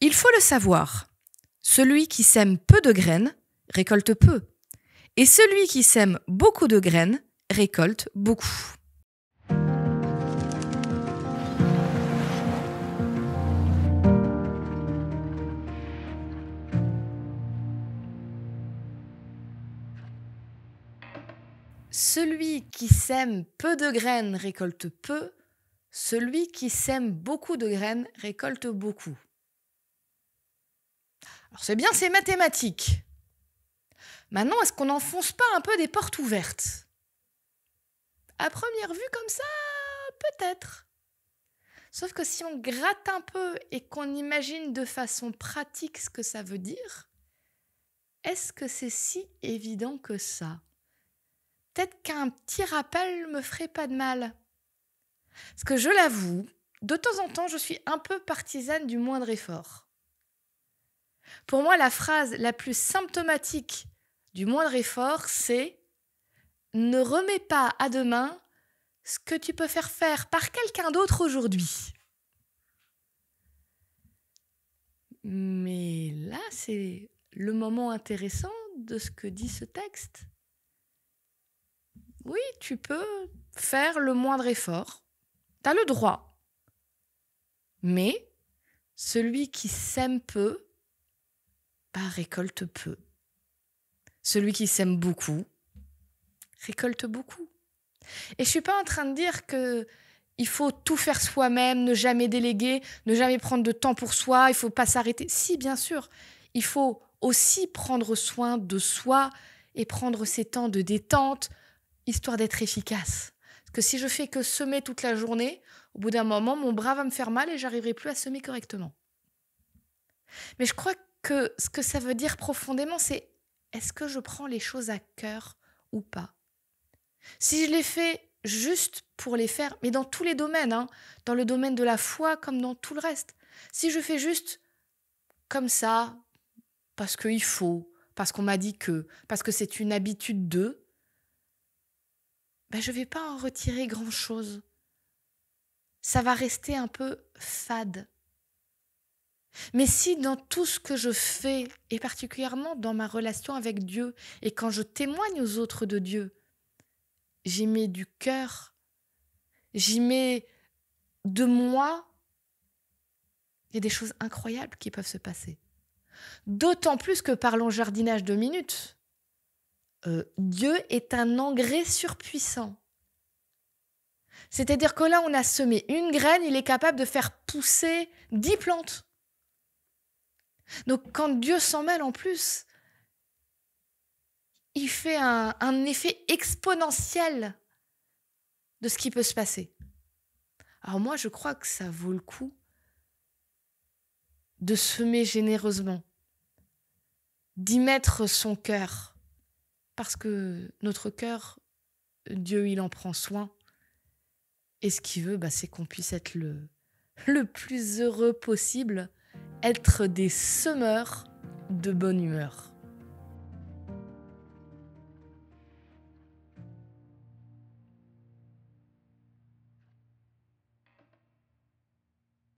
Il faut le savoir. Celui qui sème peu de graines récolte peu. Et celui qui sème beaucoup de graines récolte beaucoup. Celui qui sème peu de graines récolte peu, celui qui sème beaucoup de graines récolte beaucoup. Alors c'est bien, c'est mathématique. Maintenant, est-ce qu'on n'enfonce pas un peu des portes ouvertes À première vue, comme ça, peut-être. Sauf que si on gratte un peu et qu'on imagine de façon pratique ce que ça veut dire, est-ce que c'est si évident que ça Peut-être qu'un petit rappel me ferait pas de mal. Parce que je l'avoue, de temps en temps, je suis un peu partisane du moindre effort. Pour moi, la phrase la plus symptomatique du moindre effort, c'est ne remets pas à demain ce que tu peux faire faire par quelqu'un d'autre aujourd'hui. Mais là, c'est le moment intéressant de ce que dit ce texte. Oui, tu peux faire le moindre effort. Tu as le droit. Mais celui qui s'aime peu récolte peu. Celui qui s'aime beaucoup récolte beaucoup. Et je suis pas en train de dire que il faut tout faire soi-même, ne jamais déléguer, ne jamais prendre de temps pour soi, il faut pas s'arrêter. Si, bien sûr, il faut aussi prendre soin de soi et prendre ses temps de détente, histoire d'être efficace. Parce que si je fais que semer toute la journée, au bout d'un moment, mon bras va me faire mal et j'arriverai plus à semer correctement. Mais je crois que que ce que ça veut dire profondément, c'est est-ce que je prends les choses à cœur ou pas Si je les fais juste pour les faire, mais dans tous les domaines, hein, dans le domaine de la foi comme dans tout le reste, si je fais juste comme ça, parce qu'il faut, parce qu'on m'a dit que, parce que c'est une habitude de, ben je ne vais pas en retirer grand-chose. Ça va rester un peu fade. Mais si dans tout ce que je fais, et particulièrement dans ma relation avec Dieu, et quand je témoigne aux autres de Dieu, j'y mets du cœur, j'y mets de moi, il y a des choses incroyables qui peuvent se passer. D'autant plus que parlons jardinage de minutes. Euh, Dieu est un engrais surpuissant. C'est-à-dire que là, on a semé une graine, il est capable de faire pousser dix plantes. Donc quand Dieu s'en mêle en plus, il fait un, effet exponentiel de ce qui peut se passer. Alors moi, je crois que ça vaut le coup de semer généreusement, d'y mettre son cœur, parce que notre cœur, Dieu, il en prend soin. Et ce qu'il veut, bah, c'est qu'on puisse être le, le plus heureux possible être des semeurs de bonne humeur.